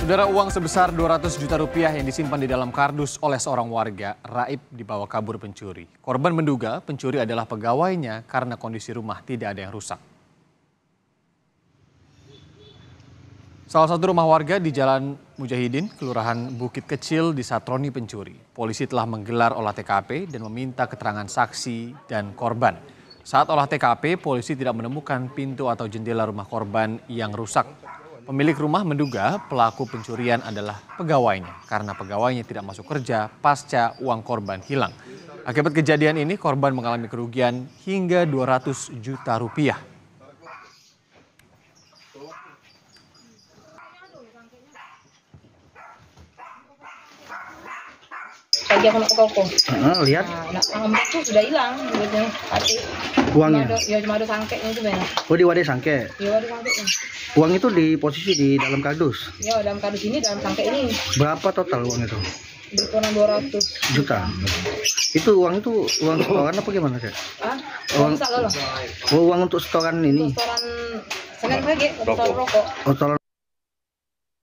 Saudara uang sebesar 200 juta rupiah yang disimpan di dalam kardus oleh seorang warga raib dibawa kabur pencuri. Korban menduga pencuri adalah pegawainya karena kondisi rumah tidak ada yang rusak. Salah satu rumah warga di Jalan Mujahidin, Kelurahan Bukit Kecil di Satroni pencuri. Polisi telah menggelar olah TKP dan meminta keterangan saksi dan korban. Saat olah TKP, polisi tidak menemukan pintu atau jendela rumah korban yang rusak. Pemilik rumah menduga pelaku pencurian adalah pegawainya karena pegawainya tidak masuk kerja pasca uang korban hilang. Akibat kejadian ini korban mengalami kerugian hingga 200 juta rupiah. tadi aku ke toko uh, lihat nah, nah itu sudah hilang duitnya pasti uangnya ya cuma ada sangkeknya itu benar. oh di wadah sangke di wadah sangke uang itu di posisi di dalam kardus ya dalam kardus ini dalam sangke ini berapa total uang itu Berkurang 200 juta. Itu uang itu uang setoran apa gimana, Kak? Ah, uang, uang, oh, uang untuk setoran ini. Untuk setoran Senin pagi, setoran rokok. Oh,